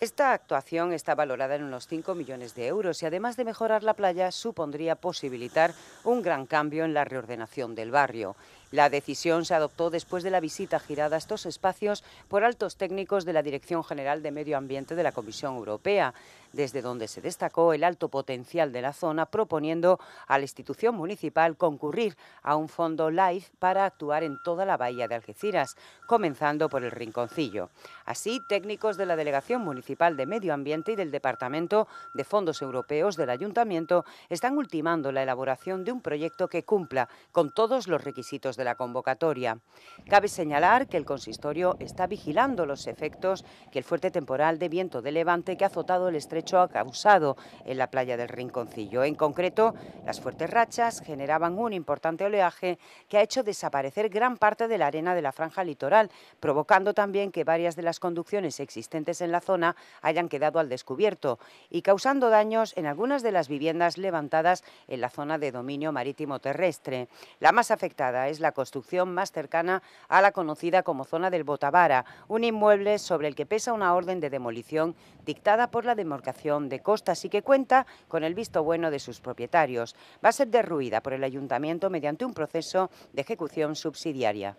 Esta actuación está valorada en unos 5 millones de euros y además de mejorar la playa supondría posibilitar un gran cambio en la reordenación del barrio. La decisión se adoptó después de la visita girada a estos espacios por altos técnicos de la Dirección General de Medio Ambiente de la Comisión Europea desde donde se destacó el alto potencial de la zona, proponiendo a la institución municipal concurrir a un fondo LIFE para actuar en toda la bahía de Algeciras, comenzando por el Rinconcillo. Así, técnicos de la Delegación Municipal de Medio Ambiente y del Departamento de Fondos Europeos del Ayuntamiento están ultimando la elaboración de un proyecto que cumpla con todos los requisitos de la convocatoria. Cabe señalar que el consistorio está vigilando los efectos que el fuerte temporal de viento de levante que ha azotado el estrecho ha causado en la playa del Rinconcillo. En concreto, las fuertes rachas generaban un importante oleaje que ha hecho desaparecer gran parte de la arena de la franja litoral, provocando también que varias de las conducciones existentes en la zona hayan quedado al descubierto y causando daños en algunas de las viviendas levantadas en la zona de dominio marítimo terrestre. La más afectada es la construcción más cercana a la conocida como zona del Botavara, un inmueble sobre el que pesa una orden de demolición dictada por la democracia de costas y que cuenta con el visto bueno de sus propietarios. Va a ser derruida por el ayuntamiento mediante un proceso de ejecución subsidiaria.